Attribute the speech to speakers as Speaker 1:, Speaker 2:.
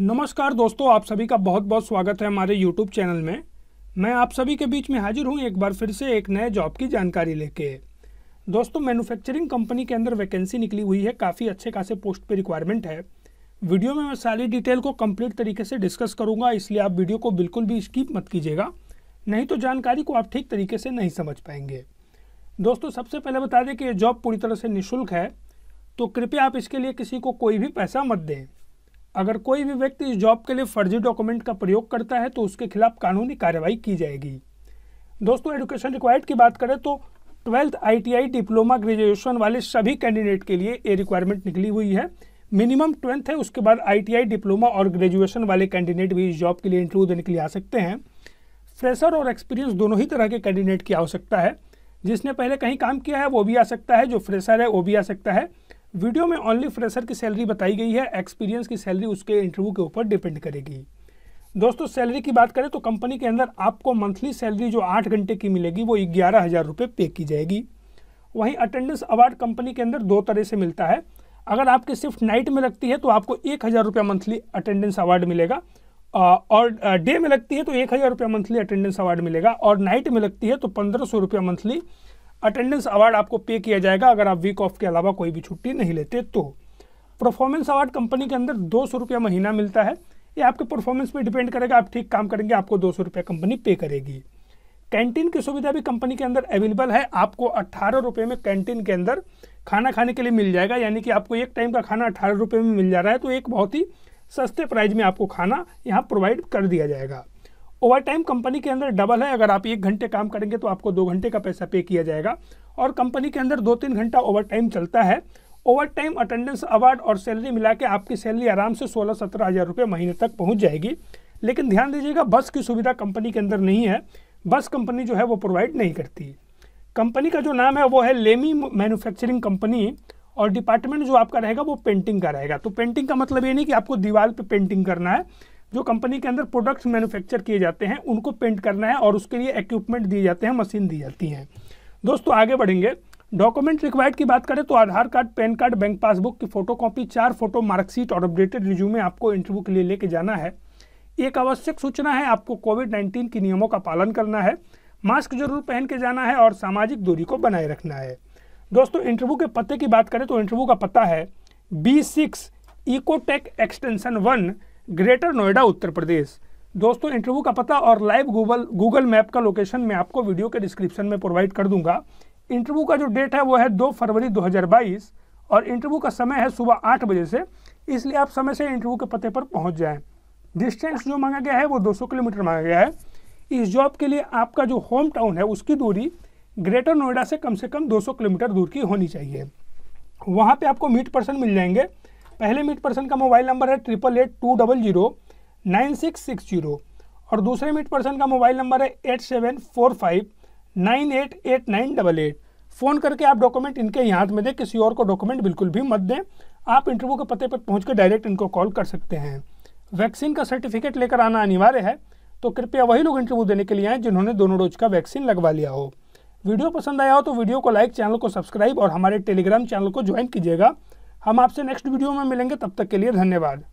Speaker 1: नमस्कार दोस्तों आप सभी का बहुत बहुत स्वागत है हमारे यूट्यूब चैनल में मैं आप सभी के बीच में हाजिर हूं एक बार फिर से एक नए जॉब की जानकारी लेके दोस्तों मैन्युफैक्चरिंग कंपनी के अंदर वैकेंसी निकली हुई है काफ़ी अच्छे खासे पोस्ट पे रिक्वायरमेंट है वीडियो में मैं सारी डिटेल को कंप्लीट तरीके से डिस्कस करूंगा इसलिए आप वीडियो को बिल्कुल भी स्कीप मत कीजिएगा नहीं तो जानकारी को आप ठीक तरीके से नहीं समझ पाएंगे दोस्तों सबसे पहले बता दें कि ये जॉब पूरी तरह से निःशुल्क है तो कृपया आप इसके लिए किसी को कोई भी पैसा मत दें अगर कोई भी व्यक्ति इस जॉब के लिए फर्जी डॉक्यूमेंट का प्रयोग करता है तो उसके खिलाफ कानूनी कार्रवाई की जाएगी दोस्तों एजुकेशन रिक्वायर्ड की बात करें तो ट्वेल्थ आईटीआई डिप्लोमा ग्रेजुएशन वाले सभी कैंडिडेट के लिए ये रिक्वायरमेंट निकली हुई है मिनिमम ट्वेल्थ है उसके बाद आईटीआई डिप्लोमा और ग्रेजुएशन वाले कैंडिडेट भी इस जॉब के लिए इंटरव्यू देने के लिए आ सकते हैं फ्रेशर और एक्सपीरियंस दोनों ही तरह के कैंडिडेट की आवश्यकता है जिसने पहले कहीं काम किया है वो भी आ सकता है जो फ्रेशर है वो भी आ सकता है वीडियो में ओनली फ्रेशर की सैलरी बताई गई है एक्सपीरियंस की सैलरी उसके इंटरव्यू के ऊपर डिपेंड करेगी दोस्तों सैलरी की बात करें तो कंपनी के अंदर आपको मंथली सैलरी जो आठ घंटे की मिलेगी वो ग्यारह हज़ार रुपये पे की जाएगी वहीं अटेंडेंस अवार्ड कंपनी के अंदर दो तरह से मिलता है अगर आपकी शिफ्ट नाइट में लगती है तो आपको एक हज़ार रुपया मंथली अटेंडेंस अवार्ड मिलेगा और डे में लगती है तो एक हज़ार रुपया मंथली अटेंडेंस अवार्ड मिलेगा और नाइट में लगती है तो पंद्रह सौ रुपया मंथली अटेंडेंस अवार्ड आपको पे किया जाएगा अगर आप वीक ऑफ के अलावा कोई भी छुट्टी नहीं लेते तो परफॉर्मेंस अवार्ड कंपनी के अंदर दो सौ रुपया महीना मिलता है ये आपके परफॉर्मेंस पे डिपेंड करेगा आप ठीक काम करेंगे आपको दो सौ रुपया कंपनी पे करेगी कैंटीन की सुविधा भी कंपनी के अंदर अवेलेबल है आपको अट्ठारह रुपये में कैंटीन के अंदर खाना खाने के लिए मिल जाएगा यानी कि आपको एक टाइम का खाना अट्ठारह रुपये में मिल जा रहा है तो एक बहुत ही सस्ते प्राइस में आपको खाना यहाँ प्रोवाइड कर दिया जाएगा ओवर टाइम कंपनी के अंदर डबल है अगर आप एक घंटे काम करेंगे तो आपको दो घंटे का पैसा पे किया जाएगा और कंपनी के अंदर दो तीन घंटा ओवर टाइम चलता है ओवर टाइम अटेंडेंस अवार्ड और सैलरी मिला के आपकी सैलरी आराम से सोलह सत्रह हज़ार रुपये महीने तक पहुँच जाएगी लेकिन ध्यान दीजिएगा बस की सुविधा कंपनी के अंदर नहीं है बस कंपनी जो है वो प्रोवाइड नहीं करती कंपनी का जो नाम है वो है लेमी मैन्युफैक्चरिंग कंपनी और डिपार्टमेंट जो आपका रहेगा वो पेंटिंग का रहेगा तो पेंटिंग का मतलब ये नहीं कि आपको दीवार पे पेंटिंग करना है जो कंपनी के अंदर प्रोडक्ट्स मैन्युफैक्चर किए जाते हैं उनको पेंट करना है और उसके लिए इक्विपमेंट दिए जाते हैं मशीन दी जाती हैं दोस्तों आगे बढ़ेंगे डॉक्यूमेंट रिक्वायर्ड की बात करें तो Aadhaar card PAN card bank passbook की कॉपी चार फोटो मार्कशीट और अपडेटेड में आपको इंटरव्यू के लिए लेके जाना है एक आवश्यक सूचना है आपको कोविड नाइन्टीन के नियमों का पालन करना है मास्क जरूर पहन के जाना है और सामाजिक दूरी को बनाए रखना है दोस्तों इंटरव्यू के पते की बात करें तो इंटरव्यू का पता है B six ecotech extension one Greater Noida Uttar Pradesh दोस्तों इंटरव्यू का पता और लाइव गूगल गूगल मैप का लोकेशन मैं आपको वीडियो के डिस्क्रिप्शन में प्रोवाइड कर दूंगा इंटरव्यू का जो डेट है वो है दो फरवरी दो और इंटरव्यू का समय है सुबह आठ बजे से इसलिए आप समय से इंटरव्यू के पते पर पहुंच जाएं डिस्टेंस जो मांगा गया है वो 200 किलोमीटर मांगा गया है इस जॉब के लिए आपका जो होम टाउन है उसकी दूरी ग्रेटर नोएडा से कम से कम 200 किलोमीटर दूर की होनी चाहिए वहाँ पे आपको मीट पर्सन मिल जाएंगे पहले मीट पर्सन का मोबाइल नंबर है triple eight two double zero nine six six zero और दूसरे मीट पर्सन का मोबाइल नंबर है eight seven four five nine eight eight nine double eight phone करके आप डॉक्यूमेंट इनके हाथ में दें किसी और को डॉक्यूमेंट बिल्कुल भी मत दें आप इंटरव्यू के पते पर पहुँच डायरेक्ट इनको कॉल कर सकते हैं वैक्सीन का सर्टिफिकेट लेकर आना अनिवार्य है तो कृपया वही लोग इंटरव्यू देने के लिए आएँ जिन्होंने दोनों डोज का वैक्सीन लगवा लिया हो वीडियो पसंद आया हो तो वीडियो को लाइक चैनल को सब्सक्राइब और हमारे टेलीग्राम चैनल को ज्वाइन कीजिएगा हम आपसे नेक्स्ट वीडियो में मिलेंगे तब तक के लिए धन्यवाद